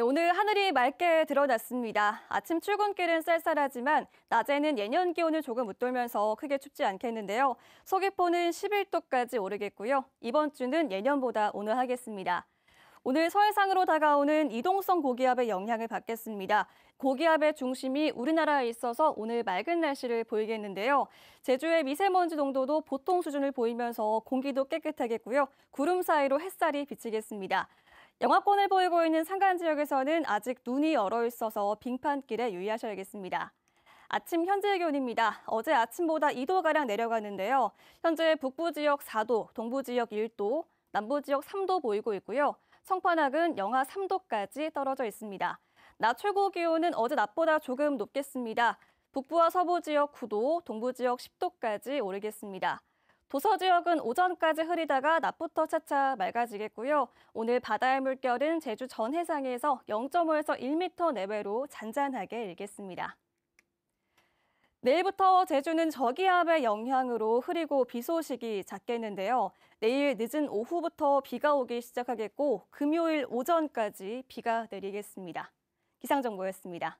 네, 오늘 하늘이 맑게 드러났습니다. 아침 출근길은 쌀쌀하지만 낮에는 예년 기온을 조금 웃돌면서 크게 춥지 않겠는데요. 서귀포는 11도까지 오르겠고요. 이번 주는 예년보다 온화하겠습니다. 오늘 서해상으로 다가오는 이동성 고기압의 영향을 받겠습니다. 고기압의 중심이 우리나라에 있어서 오늘 맑은 날씨를 보이겠는데요. 제주의 미세먼지 농도도 보통 수준을 보이면서 공기도 깨끗하겠고요. 구름 사이로 햇살이 비치겠습니다. 영하권을 보이고 있는 산간 지역에서는 아직 눈이 얼어 있어서 빙판길에 유의하셔야겠습니다. 아침 현재 기온입니다. 어제 아침보다 2도가량 내려가는데요. 현재 북부 지역 4도, 동부 지역 1도, 남부 지역 3도 보이고 있고요. 성판악은 영하 3도까지 떨어져 있습니다. 낮 최고 기온은 어제 낮보다 조금 높겠습니다. 북부와 서부 지역 9도, 동부 지역 10도까지 오르겠습니다. 도서 지역은 오전까지 흐리다가 낮부터 차차 맑아지겠고요. 오늘 바다의 물결은 제주 전 해상에서 0.5에서 1m 내외로 잔잔하게 일겠습니다. 내일부터 제주는 저기압의 영향으로 흐리고 비 소식이 잦겠는데요. 내일 늦은 오후부터 비가 오기 시작하겠고 금요일 오전까지 비가 내리겠습니다. 기상정보였습니다.